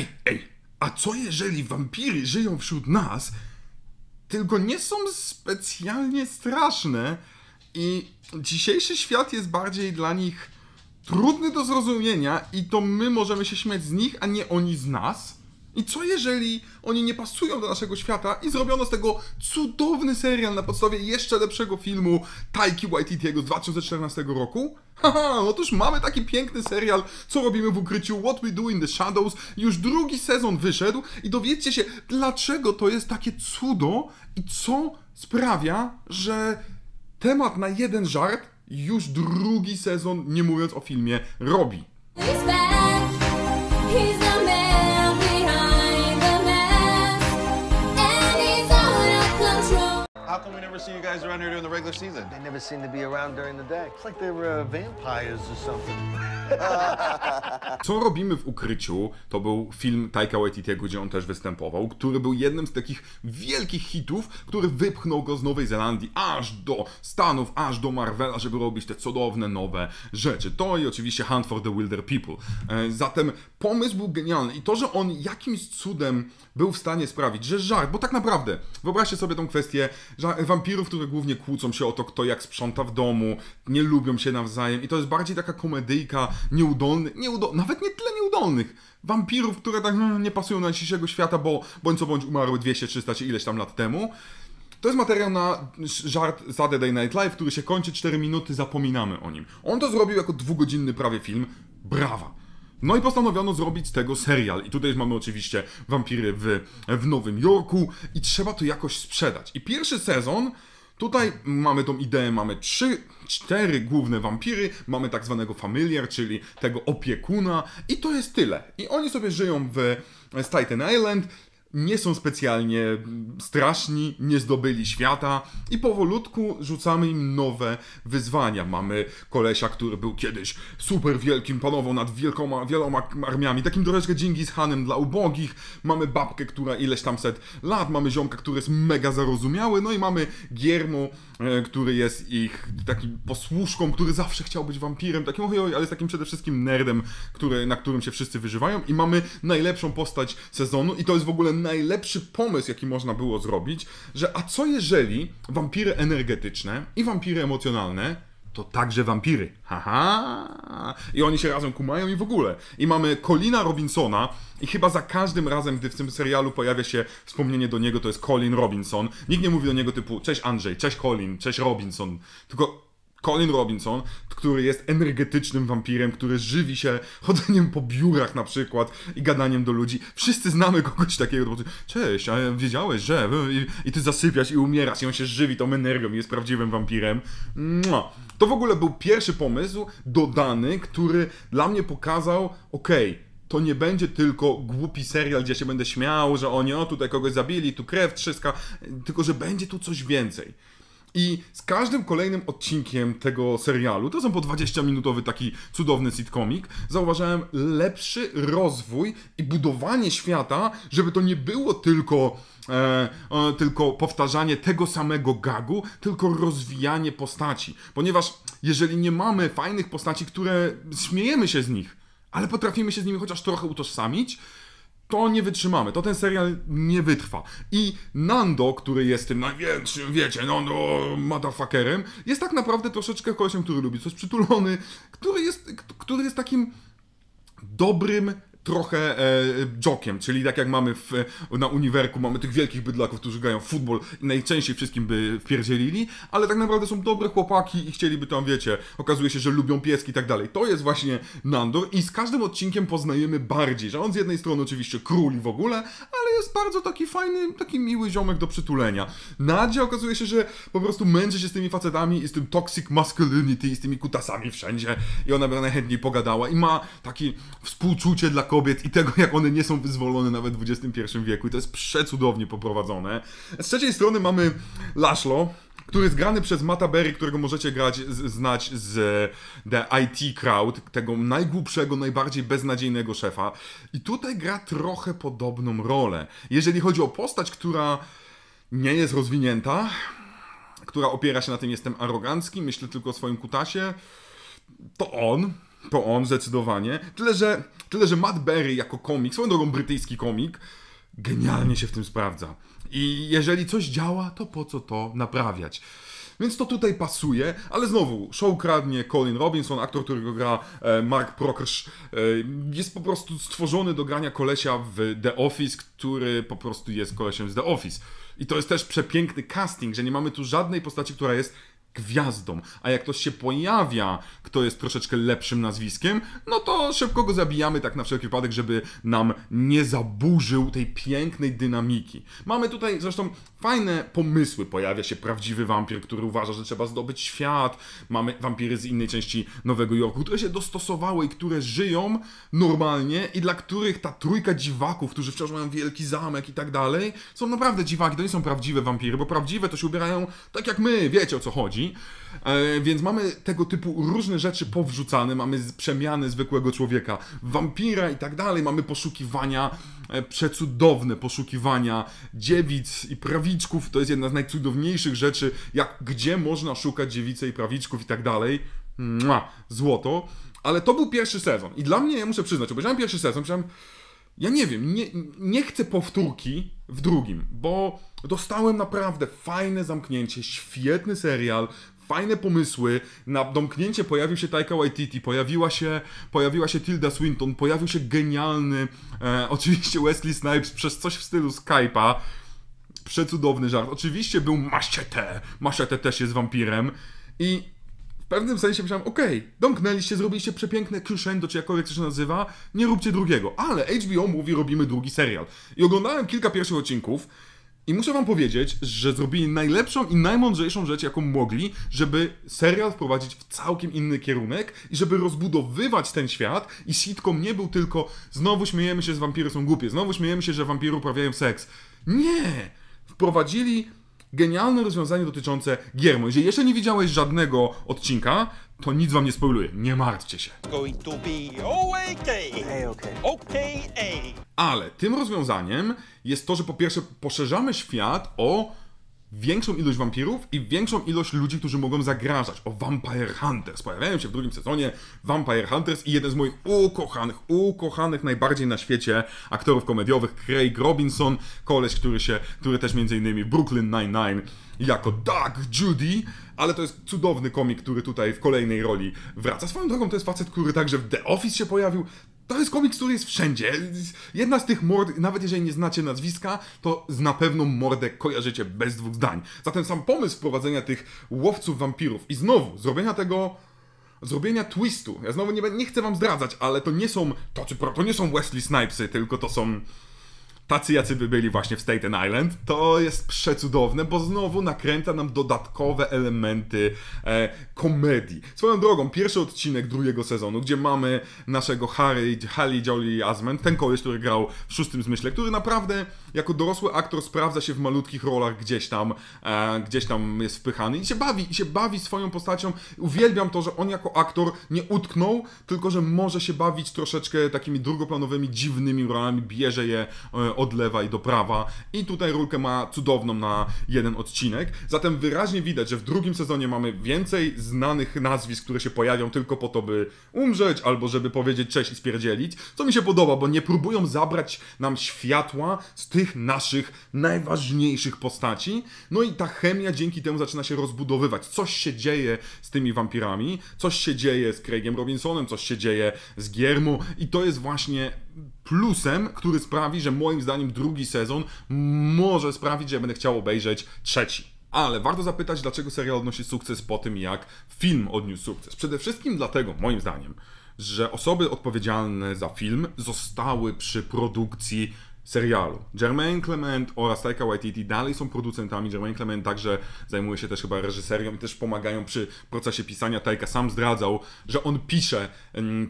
Ej, ej, a co jeżeli wampiry żyją wśród nas, tylko nie są specjalnie straszne i dzisiejszy świat jest bardziej dla nich trudny do zrozumienia i to my możemy się śmiać z nich, a nie oni z nas? I co jeżeli oni nie pasują do naszego świata i zrobiono z tego cudowny serial na podstawie jeszcze lepszego filmu Taiki Waititiego z 2014 roku? Haha, otóż no mamy taki piękny serial, co robimy w ukryciu, What We Do in the Shadows. Już drugi sezon wyszedł i dowiedzcie się, dlaczego to jest takie cudo i co sprawia, że temat na jeden żart już drugi sezon, nie mówiąc o filmie, robi. He's back. He's back. How come we never see you guys around here during the regular season? They never seem to be around during the day. It's like they're uh, vampires or something. Co robimy w ukryciu? To był film Taika Waititiego, gdzie on też występował, który był jednym z takich wielkich hitów, który wypchnął go z Nowej Zelandii aż do Stanów, aż do Marvela, żeby robić te cudowne nowe rzeczy. To i oczywiście Hunt for the Wilder People. E, zatem pomysł był genialny i to, że on jakimś cudem był w stanie sprawić, że żart, bo tak naprawdę wyobraźcie sobie tą kwestię, wampirów, które głównie kłócą się o to, kto jak sprząta w domu, nie lubią się nawzajem i to jest bardziej taka komedyjka nieudolnych, nieudo, nawet nie tyle nieudolnych, wampirów, które tak hmm, nie pasują na dzisiejszego świata, bo bądź co bądź umarły 200, 300 czy ileś tam lat temu. To jest materiał na żart Saturday Night Live, który się kończy 4 minuty, zapominamy o nim. On to zrobił jako dwugodzinny prawie film. Brawa! No i postanowiono zrobić z tego serial. I tutaj mamy oczywiście wampiry w, w Nowym Jorku i trzeba to jakoś sprzedać. I pierwszy sezon Tutaj mamy tą ideę, mamy trzy, cztery główne wampiry, mamy tak zwanego familiar, czyli tego opiekuna i to jest tyle. I oni sobie żyją w Staten Island, nie są specjalnie straszni, nie zdobyli świata i powolutku rzucamy im nowe wyzwania. Mamy kolesia, który był kiedyś super wielkim, panował nad wielkoma, wieloma armiami, takim troszeczkę z Hanem dla ubogich, mamy babkę, która ileś tam set lat, mamy ziomka, który jest mega zarozumiały, no i mamy Giermu, e, który jest ich takim posłuszką, który zawsze chciał być wampirem, takim ojoj, ale jest takim przede wszystkim nerdem, który, na którym się wszyscy wyżywają i mamy najlepszą postać sezonu i to jest w ogóle najlepszy pomysł, jaki można było zrobić, że a co jeżeli wampiry energetyczne i wampiry emocjonalne to także wampiry. Haha! I oni się razem kumają i w ogóle. I mamy Colina Robinsona i chyba za każdym razem, gdy w tym serialu pojawia się wspomnienie do niego, to jest Colin Robinson. Nikt nie mówi do niego typu cześć Andrzej, cześć Colin, cześć Robinson. Tylko Colin Robinson, który jest energetycznym wampirem, który żywi się chodzeniem po biurach na przykład i gadaniem do ludzi. Wszyscy znamy kogoś takiego. Cześć, a wiedziałeś, że... I, ty zasypiasz i umierasz i on się żywi tą energią i jest prawdziwym wampirem. To w ogóle był pierwszy pomysł dodany, który dla mnie pokazał, okej, okay, to nie będzie tylko głupi serial, gdzie się będę śmiał, że oni, o, tutaj kogoś zabili, tu krew trzyska, tylko że będzie tu coś więcej. I z każdym kolejnym odcinkiem tego serialu, to są po 20-minutowy taki cudowny sitcomik, zauważałem lepszy rozwój i budowanie świata, żeby to nie było tylko E, e, tylko powtarzanie tego samego gagu, tylko rozwijanie postaci. Ponieważ jeżeli nie mamy fajnych postaci, które śmiejemy się z nich, ale potrafimy się z nimi chociaż trochę utożsamić, to nie wytrzymamy, to ten serial nie wytrwa. I Nando, który jest tym największym, wiecie, no, no motherfuckerem, jest tak naprawdę troszeczkę kolesiem, który lubi coś przytulony, który jest, który jest takim dobrym trochę e, jokiem, czyli tak jak mamy w, na uniwerku, mamy tych wielkich bydlaków, którzy grają w futbol i najczęściej wszystkim by wpierdzielili, ale tak naprawdę są dobre chłopaki i chcieliby tam, wiecie, okazuje się, że lubią pieski i tak dalej. To jest właśnie Nandor i z każdym odcinkiem poznajemy bardziej, że on z jednej strony oczywiście króli w ogóle, ale jest bardzo taki fajny, taki miły ziomek do przytulenia. Nadia okazuje się, że po prostu męczy się z tymi facetami i z tym toxic masculinity i z tymi kutasami wszędzie i ona by najchętniej pogadała i ma takie współczucie dla kobiet, kobiet i tego, jak one nie są wyzwolone nawet w XXI wieku i to jest przecudownie poprowadzone. Z trzeciej strony mamy Laszlo, który jest grany przez Mata Berry, którego możecie grać, znać z e, The IT Crowd, tego najgłupszego, najbardziej beznadziejnego szefa. I tutaj gra trochę podobną rolę. Jeżeli chodzi o postać, która nie jest rozwinięta, która opiera się na tym jestem arogancki, myślę tylko o swoim kutasie, to on, to on zdecydowanie. Tyle, że, tyle, że Matt Berry jako komik, swoją drogą brytyjski komik, genialnie się w tym sprawdza. I jeżeli coś działa, to po co to naprawiać? Więc to tutaj pasuje, ale znowu, show kradnie Colin Robinson, aktor, którego gra e, Mark Prokrsz, e, jest po prostu stworzony do grania kolesia w The Office, który po prostu jest kolesiem z The Office. I to jest też przepiękny casting, że nie mamy tu żadnej postaci, która jest gwiazdą. A jak ktoś się pojawia, kto jest troszeczkę lepszym nazwiskiem, no to szybko go zabijamy tak na wszelki wypadek, żeby nam nie zaburzył tej pięknej dynamiki. Mamy tutaj zresztą fajne pomysły. Pojawia się prawdziwy wampir, który uważa, że trzeba zdobyć świat. Mamy wampiry z innej części Nowego Jorku, które się dostosowały i które żyją normalnie i dla których ta trójka dziwaków, którzy wciąż mają wielki zamek i tak dalej, są naprawdę dziwaki. To nie są prawdziwe wampiry, bo prawdziwe to się ubierają tak jak my, wiecie o co chodzi chodzi. E, więc mamy tego typu różne rzeczy powrzucane, mamy przemiany zwykłego człowieka, wampira i tak dalej, mamy poszukiwania, e, przecudowne poszukiwania dziewic i prawiczków, to jest jedna z najcudowniejszych rzeczy, jak gdzie można szukać dziewicy i prawiczków i tak dalej. Mua, złoto. Ale to był pierwszy sezon i dla mnie, ja muszę przyznać, obejrzałem pierwszy sezon, myślałem, ja nie wiem, nie, nie chcę powtórki w drugim, bo dostałem naprawdę fajne zamknięcie, świetny serial, fajne pomysły. Na domknięcie pojawił się Taika Waititi, pojawiła się, pojawiła się Tilda Swinton, pojawił się genialny, e, oczywiście Wesley Snipes przez coś w stylu Skype'a. Przecudowny żart. Oczywiście był Machete. Machete też jest wampirem. I pewnym sensie myślałem, okej, okay, domknęliście, zrobiliście przepiękne crescendo, czy jakkolwiek to się nazywa, nie róbcie drugiego. Ale HBO mówi, robimy drugi serial. I oglądałem kilka pierwszych odcinków i muszę wam powiedzieć, że zrobili najlepszą i najmądrzejszą rzecz, jaką mogli, żeby serial wprowadzić w całkiem inny kierunek i żeby rozbudowywać ten świat i sitcom nie był tylko znowu śmiejemy się, że wampiry są głupie, znowu śmiejemy się, że wampiry uprawiają seks. Nie! Wprowadzili genialne rozwiązanie dotyczące gier. Jeżeli jeszcze nie widziałeś żadnego odcinka, to nic wam nie spoiluje. Nie martwcie się. Ale tym rozwiązaniem jest to, że po pierwsze poszerzamy świat o większą ilość wampirów i większą ilość ludzi, którzy mogą zagrażać. O Vampire Hunters. Pojawiają się w drugim sezonie Vampire Hunters i jeden z moich ukochanych, ukochanych najbardziej na świecie aktorów komediowych, Craig Robinson, koleś, który się, który też między innymi Brooklyn Nine-Nine jako Doug Judy, ale to jest cudowny komik, który tutaj w kolejnej roli wraca. Swoją drogą to jest facet, który także w The Office się pojawił. To jest komiks, który jest wszędzie. Jedna z tych mord, nawet jeżeli nie znacie nazwiska, to z na pewno mordę kojarzycie bez dwóch zdań. Zatem sam pomysł wprowadzenia tych łowców wampirów i znowu zrobienia tego zrobienia twistu. Ja znowu nie, nie chcę wam zdradzać, ale to nie są to, czy, to nie są Wesley Snipesy, tylko to są tacy jacy by byli właśnie w Staten Island, to jest przecudowne, bo znowu nakręta nam dodatkowe elementy e, komedii. Swoją drogą, pierwszy odcinek drugiego sezonu, gdzie mamy naszego Harry, Harry Jolly Asment, ten koleś, który grał w szóstym zmyśle, który naprawdę jako dorosły aktor sprawdza się w malutkich rolach gdzieś tam, e, gdzieś tam jest wpychany i się bawi, i się bawi swoją postacią. Uwielbiam to, że on jako aktor nie utknął, tylko że może się bawić troszeczkę takimi drugoplanowymi, dziwnymi rolami, bierze je e, od lewa i do prawa i tutaj rulkę ma cudowną na jeden odcinek. Zatem wyraźnie widać, że w drugim sezonie mamy więcej znanych nazwisk, które się pojawią tylko po to, by umrzeć albo żeby powiedzieć cześć i spierdzielić, co mi się podoba, bo nie próbują zabrać nam światła z tych naszych najważniejszych postaci. No i ta chemia dzięki temu zaczyna się rozbudowywać. Coś się dzieje z tymi wampirami, coś się dzieje z Craigiem Robinsonem, coś się dzieje z Giermu i to jest właśnie plusem, który sprawi, że moim zdaniem drugi sezon może sprawić, że ja będę chciał obejrzeć trzeci. Ale warto zapytać, dlaczego serial odnosi sukces po tym, jak film odniósł sukces. Przede wszystkim dlatego, moim zdaniem, że osoby odpowiedzialne za film zostały przy produkcji serialu. Jermaine Clement oraz Taika Waititi dalej są producentami. Jermaine Clement także zajmuje się też chyba reżyserią i też pomagają przy procesie pisania. Taika sam zdradzał, że on pisze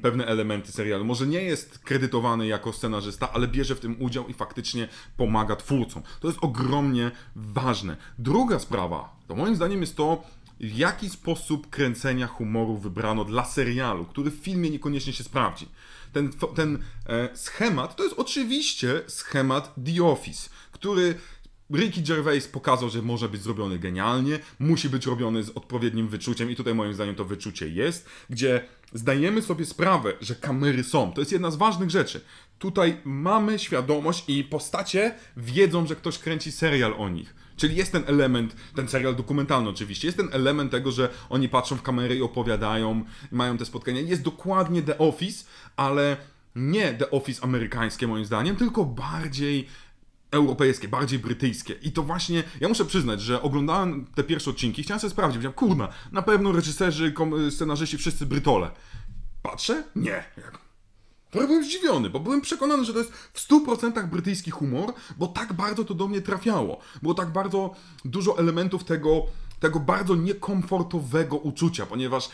pewne elementy serialu. Może nie jest kredytowany jako scenarzysta, ale bierze w tym udział i faktycznie pomaga twórcom. To jest ogromnie ważne. Druga sprawa, to moim zdaniem jest to, w jaki sposób kręcenia humoru wybrano dla serialu, który w filmie niekoniecznie się sprawdzi ten, ten e, schemat to jest oczywiście schemat The Office, który Ricky Gervais pokazał, że może być zrobiony genialnie, musi być robiony z odpowiednim wyczuciem i tutaj moim zdaniem to wyczucie jest, gdzie zdajemy sobie sprawę, że kamery są. To jest jedna z ważnych rzeczy. Tutaj mamy świadomość i postacie wiedzą, że ktoś kręci serial o nich. Czyli jest ten element, ten serial dokumentalny oczywiście, jest ten element tego, że oni patrzą w kamerę i opowiadają, mają te spotkania. Jest dokładnie The Office, ale nie The Office amerykańskie moim zdaniem, tylko bardziej europejskie, bardziej brytyjskie. I to właśnie, ja muszę przyznać, że oglądałem te pierwsze odcinki, chciałem sobie sprawdzić, powiedziałem, kurna, na pewno reżyserzy, scenarzyści, wszyscy Brytole. Patrzę? Nie. Trochę byłem zdziwiony, bo byłem przekonany, że to jest w 100% brytyjski humor, bo tak bardzo to do mnie trafiało. Było tak bardzo dużo elementów tego, tego bardzo niekomfortowego uczucia, ponieważ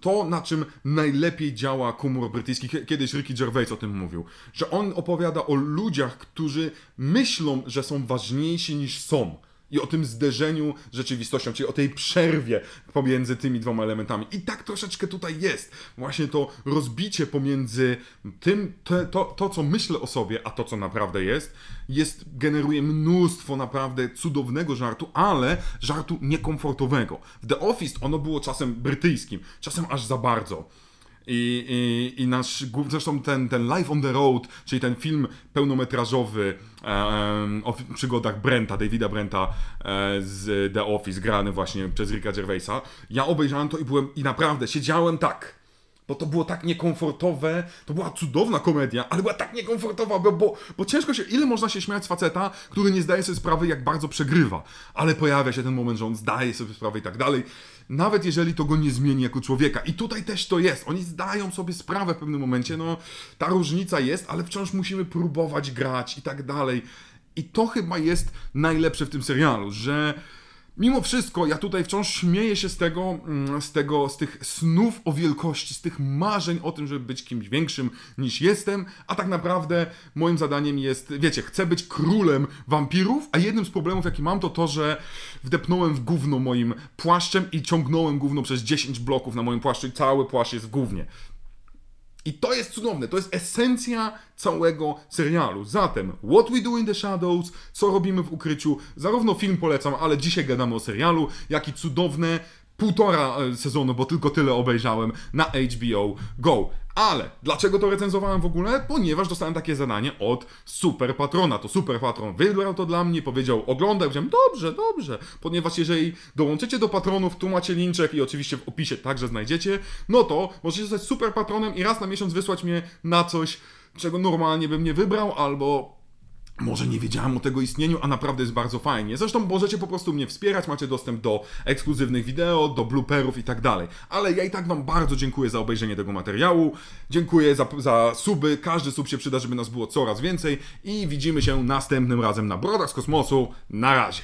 to, na czym najlepiej działa humor brytyjski, kiedyś Ricky Gervais o tym mówił, że on opowiada o ludziach, którzy myślą, że są ważniejsi niż są. I o tym zderzeniu z rzeczywistością, czyli o tej przerwie pomiędzy tymi dwoma elementami. I tak troszeczkę tutaj jest. Właśnie to rozbicie pomiędzy tym, to, to co myślę o sobie, a to, co naprawdę jest, jest, generuje mnóstwo naprawdę cudownego żartu, ale żartu niekomfortowego. W The Office ono było czasem brytyjskim, czasem aż za bardzo. I, i, i nasz główny, zresztą ten, ten Live on the Road, czyli ten film pełnometrażowy um, o przygodach Brenta, Davida Brenta e, z The Office, grany właśnie przez Ricka Gervaisa. Ja obejrzałem to i byłem, i naprawdę siedziałem tak bo to było tak niekomfortowe, to była cudowna komedia, ale była tak niekomfortowa, bo, bo, bo, ciężko się, ile można się śmiać z faceta, który nie zdaje sobie sprawy, jak bardzo przegrywa, ale pojawia się ten moment, że on zdaje sobie sprawę i tak dalej nawet jeżeli to go nie zmieni jako człowieka. I tutaj też to jest. Oni zdają sobie sprawę w pewnym momencie, no ta różnica jest, ale wciąż musimy próbować grać i tak dalej. I to chyba jest najlepsze w tym serialu, że Mimo wszystko, ja tutaj wciąż śmieję się z tego, mm, z tego, z tych snów o wielkości, z tych marzeń o tym, żeby być kimś większym niż jestem, a tak naprawdę moim zadaniem jest, wiecie, chcę być królem wampirów, a jednym z problemów, jaki mam, to to, że wdepnąłem w gówno moim płaszczem i ciągnąłem gówno przez 10 bloków na moim płaszczu i cały płaszcz jest w gównie. I to jest cudowne, to jest esencja całego serialu. Zatem, What We Do in the Shadows, co robimy w ukryciu, zarówno film polecam, ale dzisiaj gadamy o serialu, jak i cudowne półtora e, sezonu, bo tylko tyle obejrzałem na HBO Go. Ale dlaczego to recenzowałem w ogóle? Ponieważ dostałem takie zadanie od Super Patrona. To Super Patron wybrał to dla mnie, powiedział oglądaj. Powiedziałem dobrze, dobrze. Ponieważ jeżeli dołączycie do patronów, tu macie linczek i oczywiście w opisie także znajdziecie, no to możecie zostać Super Patronem i raz na miesiąc wysłać mnie na coś, czego normalnie bym nie wybrał albo może nie wiedziałam o tego istnieniu, a naprawdę jest bardzo fajnie. Zresztą możecie po prostu mnie wspierać, macie dostęp do ekskluzywnych wideo, do blooperów i tak dalej. Ale ja i tak Wam bardzo dziękuję za obejrzenie tego materiału, dziękuję za, za suby, każdy sub się przyda, żeby nas było coraz więcej i widzimy się następnym razem na Brodach z Kosmosu. Na razie!